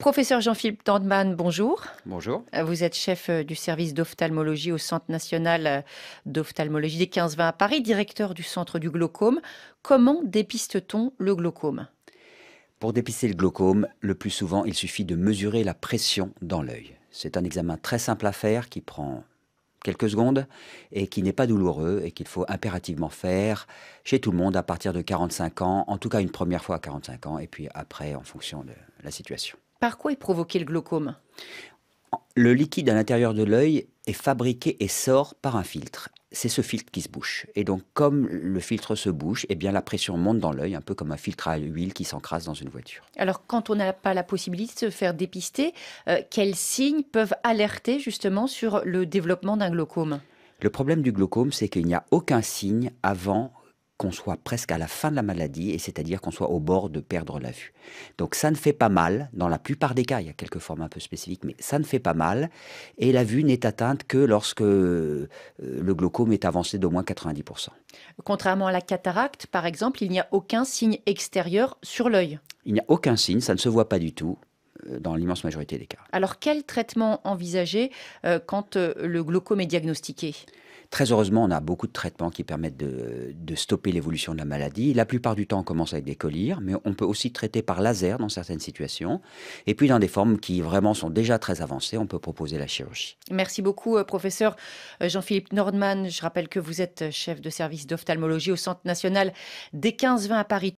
Professeur Jean-Philippe Tandeman, bonjour. Bonjour. Euh, vous êtes chef euh, du service d'ophtalmologie au Centre national euh, d'ophtalmologie des 15-20 à Paris, directeur du Centre du glaucome. Comment dépiste-t-on le glaucome Pour dépister le glaucome, le plus souvent, il suffit de mesurer la pression dans l'œil. C'est un examen très simple à faire qui prend quelques secondes et qui n'est pas douloureux et qu'il faut impérativement faire chez tout le monde à partir de 45 ans, en tout cas une première fois à 45 ans et puis après en fonction de la situation. Par quoi est provoqué le glaucome Le liquide à l'intérieur de l'œil est fabriqué et sort par un filtre. C'est ce filtre qui se bouche. Et donc, comme le filtre se bouche, eh bien, la pression monte dans l'œil, un peu comme un filtre à huile qui s'encrase dans une voiture. Alors, quand on n'a pas la possibilité de se faire dépister, euh, quels signes peuvent alerter justement sur le développement d'un glaucome le problème du glaucome, c'est qu'il n'y a aucun signe avant qu'on soit presque à la fin de la maladie, et c'est-à-dire qu'on soit au bord de perdre la vue. Donc ça ne fait pas mal, dans la plupart des cas, il y a quelques formes un peu spécifiques, mais ça ne fait pas mal, et la vue n'est atteinte que lorsque euh, le glaucome est avancé d'au moins 90%. Contrairement à la cataracte, par exemple, il n'y a aucun signe extérieur sur l'œil. Il n'y a aucun signe, ça ne se voit pas du tout euh, dans l'immense majorité des cas. Alors quel traitement envisager euh, quand le glaucome est diagnostiqué Très heureusement, on a beaucoup de traitements qui permettent de, stopper l'évolution de la maladie. La plupart du temps, on commence avec des collyres, mais on peut aussi traiter par laser dans certaines situations. Et puis, dans des formes qui vraiment sont déjà très avancées, on peut proposer la chirurgie. Merci beaucoup, euh, professeur euh, Jean-Philippe Nordman. Je rappelle que vous êtes chef de service d'ophtalmologie au Centre national des 15-20 à Paris.